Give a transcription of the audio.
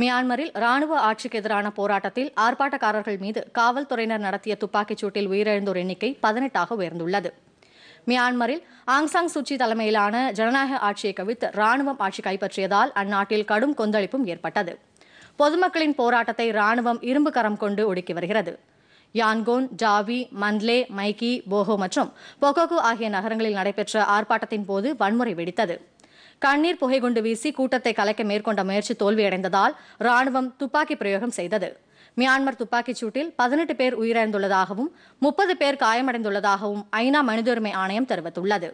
மியான்மரில் ராணுவ ஆட்சிக்கு எதிரான போராட்டத்தில் ஆர்ப்பாட்டக்காரர்கள் மீது காவல்துறையினர் நடத்திய துப்பாக்கிச் சூட்டில் உயிரிழந்தோர் எண்ணிக்கை பதினெட்டாக உயர்ந்துள்ளது மியான்மரில் ஆங்சாங் சுச்சி தலைமையிலான ஜனநாயக ஆட்சியை கவித்து ராணுவம் ஆட்சி கைப்பற்றியதால் அந்நாட்டில் கடும் கொந்தளிப்பும் ஏற்பட்டது பொதுமக்களின் போராட்டத்தை ராணுவம் இரும்பு கரம் கொண்டு ஒடுக்கி வருகிறது யான்கோன் ஜாவி மந்த்லே மைக்கி போகோ மற்றும் பொகோகு ஆகிய நகரங்களில் நடைபெற்ற ஆர்ப்பாட்டத்தின் போது வன்முறை வெடித்தது கண்ணீர் புகை குண்டு வீசி கூட்டத்தை கலைக்க மேற்கொண்ட முயற்சி தோல்வியடைந்ததால் ராணுவம் துப்பாக்கி பிரயோகம் செய்தது மியான்மர் துப்பாக்கிச் சூட்டில் பதினெட்டு பேர் உயிரிழந்துள்ளதாகவும் முப்பது பேர் காயமடைந்துள்ளதாகவும் ஐநா மனிதுரிமை ஆணையம் தெரிவித்துள்ளது